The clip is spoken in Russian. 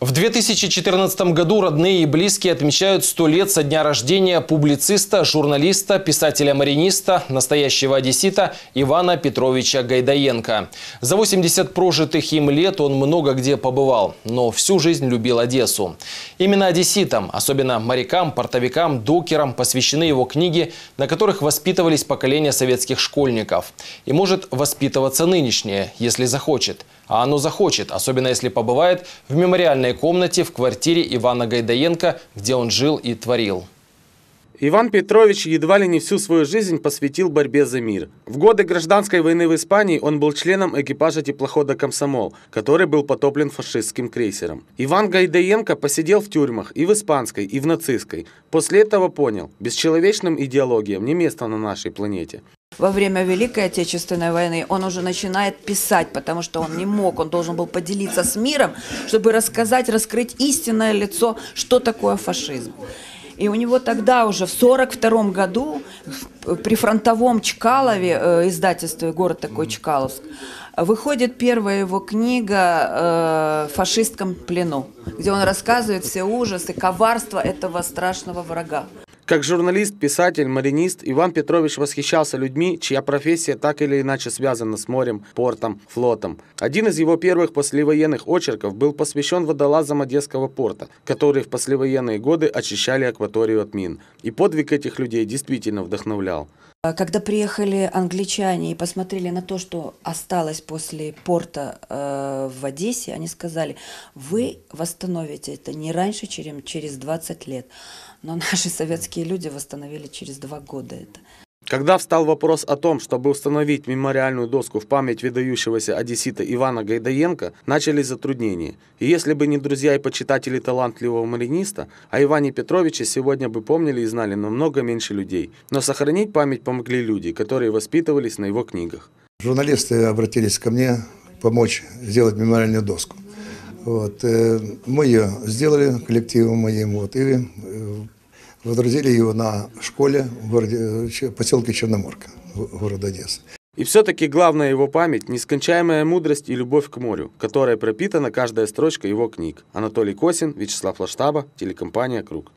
В 2014 году родные и близкие отмечают 100 лет со дня рождения публициста, журналиста, писателя-мариниста, настоящего одессита Ивана Петровича Гайдаенко. За 80 прожитых им лет он много где побывал, но всю жизнь любил Одессу. Именно одесситам, особенно морякам, портовикам, докерам посвящены его книги, на которых воспитывались поколения советских школьников. И может воспитываться нынешнее, если захочет – а оно захочет, особенно если побывает в мемориальной комнате в квартире Ивана Гайдаенко, где он жил и творил. Иван Петрович едва ли не всю свою жизнь посвятил борьбе за мир. В годы гражданской войны в Испании он был членом экипажа теплохода «Комсомол», который был потоплен фашистским крейсером. Иван Гайдаенко посидел в тюрьмах и в испанской, и в нацистской. После этого понял, бесчеловечным идеологиям не место на нашей планете во время Великой Отечественной войны, он уже начинает писать, потому что он не мог, он должен был поделиться с миром, чтобы рассказать, раскрыть истинное лицо, что такое фашизм. И у него тогда уже в 1942 году при фронтовом Чкалове, э, издательстве город такой Чкаловск, выходит первая его книга э, «Фашистском плену», где он рассказывает все ужасы, коварство этого страшного врага. Как журналист писатель, маринист Иван Петрович восхищался людьми, чья профессия так или иначе связана с морем, портом, флотом. Один из его первых послевоенных очерков был посвящен водолазам Одесского порта, которые в послевоенные годы очищали акваторию от мин. И подвиг этих людей действительно вдохновлял. А когда приехали англичане и посмотрели на то, что осталось после порта э, в Одессе, они сказали, вы восстановите это не раньше, чем через 20 лет. Но наши советские люди восстановили установили через два года это. Когда встал вопрос о том, чтобы установить мемориальную доску в память выдающегося одессита Ивана Гайдаенко, начались затруднения. И если бы не друзья и почитатели талантливого мариниста, о Иване Петровиче сегодня бы помнили и знали намного меньше людей. Но сохранить память помогли люди, которые воспитывались на его книгах. Журналисты обратились ко мне помочь сделать мемориальную доску. Вот. Э, мы ее сделали коллективом моим. Вот. И э, Возродили его на школе в городе, э, поселке Черноморка, города Одесса. И все-таки главная его память – нескончаемая мудрость и любовь к морю, которая пропитана каждая строчка его книг. Анатолий Косин, Вячеслав Лаштаба, телекомпания «Круг».